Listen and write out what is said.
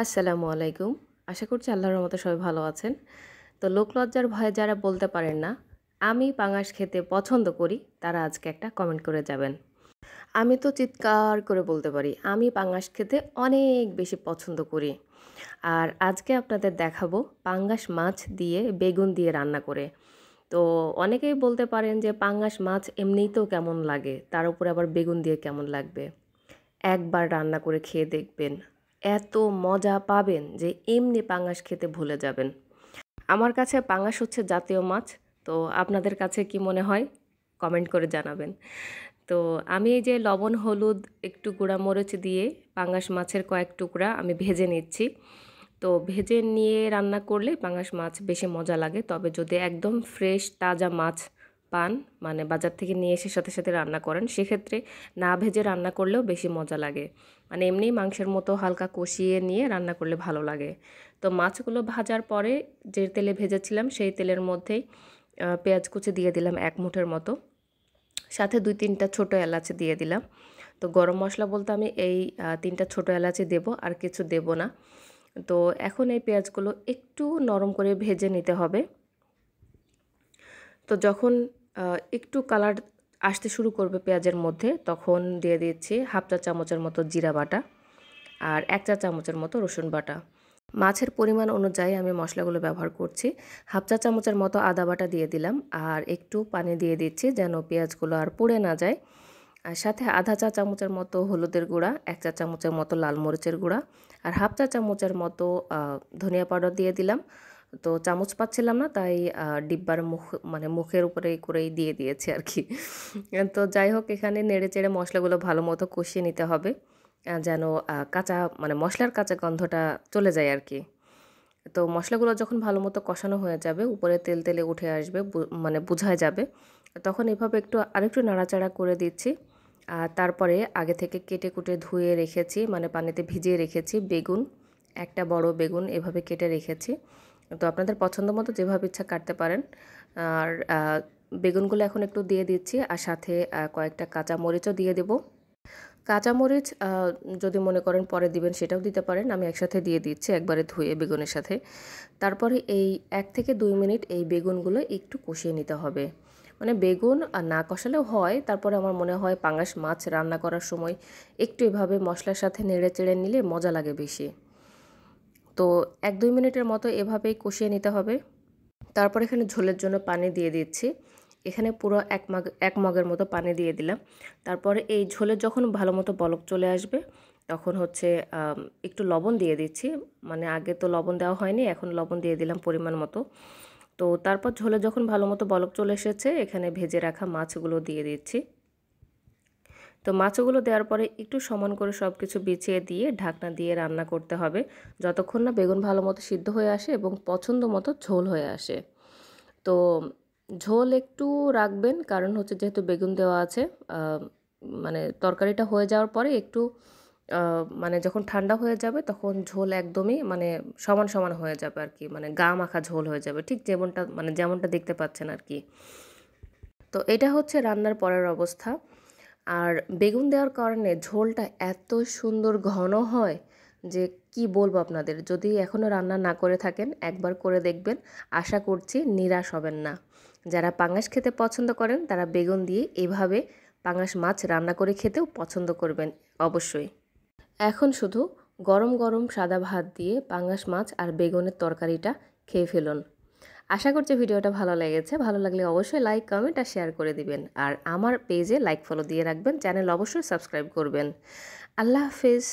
আসসালামু আলাইকুম আশা করছি আল্লাহর মতো সবাই ভালো আছেন তো লোকলজ্জার ভয়ে যারা বলতে পারেন না আমি পাঙাশ খেতে পছন্দ করি তারা আজকে একটা কমেন্ট করে যাবেন আমি তো চিৎকার করে বলতে পারি আমি পাঙাস খেতে অনেক বেশি পছন্দ করি আর আজকে আপনাদের দেখাবো পাঙ্গাস মাছ দিয়ে বেগুন দিয়ে রান্না করে তো অনেকেই বলতে পারেন যে পাঙ্গাস মাছ এমনিতেও কেমন লাগে তার উপরে আবার বেগুন দিয়ে কেমন লাগবে একবার রান্না করে খেয়ে দেখবেন এত মজা পাবেন যে এমনি পাঙাশ খেতে ভুলে যাবেন আমার কাছে পাঙাশ হচ্ছে জাতীয় মাছ তো আপনাদের কাছে কি মনে হয় কমেন্ট করে জানাবেন তো আমি এই যে লবণ হলুদ একটু গুঁড়া মরিচ দিয়ে পাঙাশ মাছের কয়েক টুকরা আমি ভেজে নিচ্ছি তো ভেজে নিয়ে রান্না করলে পাঙাশ মাছ বেশি মজা লাগে তবে যদি একদম ফ্রেশ তাজা মাছ পান মানে বাজার থেকে নিয়ে এসে সাথে সাথে রান্না করেন সেক্ষেত্রে না ভেজে রান্না করলেও বেশি মজা লাগে মানে এমনি মাংসের মতো হালকা কষিয়ে নিয়ে রান্না করলে ভালো লাগে তো মাছগুলো ভাজার পরে যে তেলে ভেজেছিলাম সেই তেলের মধ্যেই পেঁয়াজ কুচি দিয়ে দিলাম এক মুঠের মতো সাথে দুই তিনটা ছোট এলাচ দিয়ে দিলাম তো গরম মশলা বলতে আমি এই তিনটা ছোট এলাচি দেব আর কিছু দেব না তো এখন এই পেঁয়াজগুলো একটু নরম করে ভেজে নিতে হবে তো যখন একটু কালার আসতে শুরু করবে পেঁয়াজের মধ্যে তখন দিয়ে দিচ্ছি হাফ চা চামচের মতো জিরা বাটা আর এক চা চামচের মতো রসুন বাটা মাছের পরিমাণ অনুযায়ী আমি মশলাগুলো ব্যবহার করছি হাফ চা চামচের মতো আদা বাটা দিয়ে দিলাম আর একটু পানি দিয়ে দিচ্ছি যেন পেঁয়াজগুলো আর পুড়ে না যায় আর সাথে আধা চা চামচের মতো হলুদের গুঁড়া এক চা চামচের মতো লাল মরিচের গুঁড়া আর হাফ চা চামচের মতো ধনিয়া পাউডার দিয়ে দিলাম তো চামচ পাচ্ছিলাম না তাই ডিব্বার মুখ মানে মুখের উপরে করেই দিয়ে দিয়েছে আর কি তো যাই হোক এখানে নেড়ে চেড়ে মশলাগুলো ভালো মতো কষিয়ে নিতে হবে যেন কাঁচা মানে মশলার কাঁচা গন্ধটা চলে যায় আর কি তো মশলাগুলো যখন ভালো মতো কষানো হয়ে যাবে উপরে তেল তেলে উঠে আসবে মানে বোঝা যাবে তখন এভাবে একটু আরেকটু নাড়াচাড়া করে দিচ্ছি আর তারপরে আগে থেকে কেটে কুটে ধুয়ে রেখেছি মানে পানিতে ভিজিয়ে রেখেছি বেগুন একটা বড় বেগুন এভাবে কেটে রেখেছি তো আপনাদের পছন্দ মতো যেভাবে ইচ্ছা কাটতে পারেন আর বেগুনগুলো এখন একটু দিয়ে দিচ্ছি আর সাথে কয়েকটা কাঁচা মরিচও দিয়ে দেব কাঁচামরিচ যদি মনে করেন পরে দিবেন সেটাও দিতে পারেন আমি একসাথে দিয়ে দিচ্ছি একবারে ধুয়ে বেগুনের সাথে তারপরে এই এক থেকে দুই মিনিট এই বেগুনগুলো একটু কষিয়ে নিতে হবে মানে বেগুন আর না কষালেও হয় তারপরে আমার মনে হয় পাঙাশ মাছ রান্না করার সময় একটু এভাবে মশলার সাথে নেড়ে চেড়ে নিলে মজা লাগে বেশি তো এক দুই মিনিটের মতো এভাবেই কষিয়ে নিতে হবে তারপর এখানে ঝোলের জন্য পানি দিয়ে দিচ্ছি এখানে পুরো এক মাগ এক মগের মতো পানি দিয়ে দিলাম তারপরে এই ঝোলের যখন ভালো মতো বলক চলে আসবে তখন হচ্ছে একটু লবণ দিয়ে দিচ্ছি মানে আগে তো লবণ দেওয়া হয়নি এখন লবণ দিয়ে দিলাম পরিমাণ মতো তো তারপর ঝোলে যখন ভালো মতো বলক চলে এসেছে এখানে ভেজে রাখা মাছগুলো দিয়ে দিচ্ছি তো মাছগুলো দেওয়ার পরে একটু সমান করে সব কিছু বিছিয়ে দিয়ে ঢাকনা দিয়ে রান্না করতে হবে যতক্ষণ না বেগুন ভালো মতো সিদ্ধ হয়ে আসে এবং পছন্দ মতো ঝোল হয়ে আসে তো ঝোল একটু রাখবেন কারণ হচ্ছে যেহেতু বেগুন দেওয়া আছে মানে তরকারিটা হয়ে যাওয়ার পরে একটু মানে যখন ঠান্ডা হয়ে যাবে তখন ঝোল একদমই মানে সমান সমান হয়ে যাবে আর কি মানে গা মাখা ঝোল হয়ে যাবে ঠিক যেমনটা মানে যেমনটা দেখতে পাচ্ছেন আর কি তো এটা হচ্ছে রান্নার পরের অবস্থা আর বেগুন দেওয়ার কারণে ঝোলটা এত সুন্দর ঘন হয় যে কি বলবো আপনাদের যদি এখনও রান্না না করে থাকেন একবার করে দেখবেন আশা করছি নিরাশ হবেন না যারা পাঙাশ খেতে পছন্দ করেন তারা বেগুন দিয়ে এভাবে পাঙাশ মাছ রান্না করে খেতেও পছন্দ করবেন অবশ্যই এখন শুধু গরম গরম সাদা ভাত দিয়ে পাঙাশ মাছ আর বেগুনের তরকারিটা খেয়ে ফেলুন আশা করছি ভিডিওটা ভালো লেগেছে ভালো লাগলে অবশ্যই লাইক কমেন্ট আর শেয়ার করে দিবেন আর আমার পেজে লাইক ফলো দিয়ে রাখবেন চ্যানেল অবশ্যই সাবস্ক্রাইব করবেন আল্লাহ হাফিজ